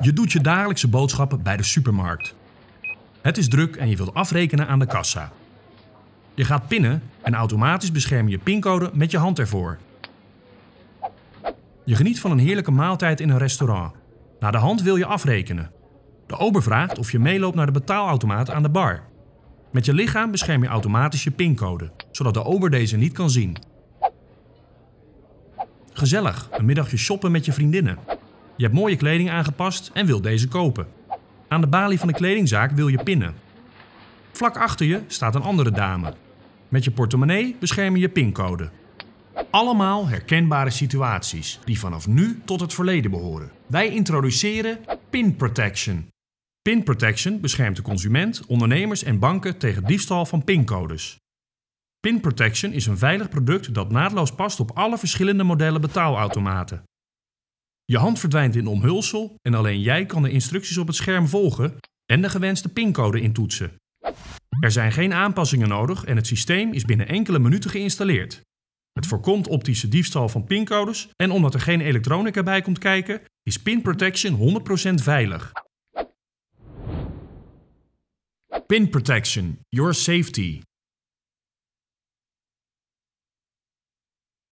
Je doet je dagelijkse boodschappen bij de supermarkt. Het is druk en je wilt afrekenen aan de kassa. Je gaat pinnen en automatisch bescherm je je pincode met je hand ervoor. Je geniet van een heerlijke maaltijd in een restaurant. Na de hand wil je afrekenen. De ober vraagt of je meeloopt naar de betaalautomaat aan de bar. Met je lichaam bescherm je automatisch je pincode, zodat de ober deze niet kan zien. Gezellig, een middagje shoppen met je vriendinnen. Je hebt mooie kleding aangepast en wil deze kopen. Aan de balie van de kledingzaak wil je pinnen. Vlak achter je staat een andere dame. Met je portemonnee bescherm je pincode. Allemaal herkenbare situaties die vanaf nu tot het verleden behoren. Wij introduceren Pin Protection. Pin Protection beschermt de consument, ondernemers en banken tegen diefstal van pincodes. Pin Protection is een veilig product dat naadloos past op alle verschillende modellen betaalautomaten. Je hand verdwijnt in omhulsel en alleen jij kan de instructies op het scherm volgen en de gewenste pincode intoetsen. Er zijn geen aanpassingen nodig en het systeem is binnen enkele minuten geïnstalleerd. Het voorkomt optische diefstal van pincodes en omdat er geen elektronica bij komt kijken, is Pin Protection 100% veilig. Pin Protection, your safety.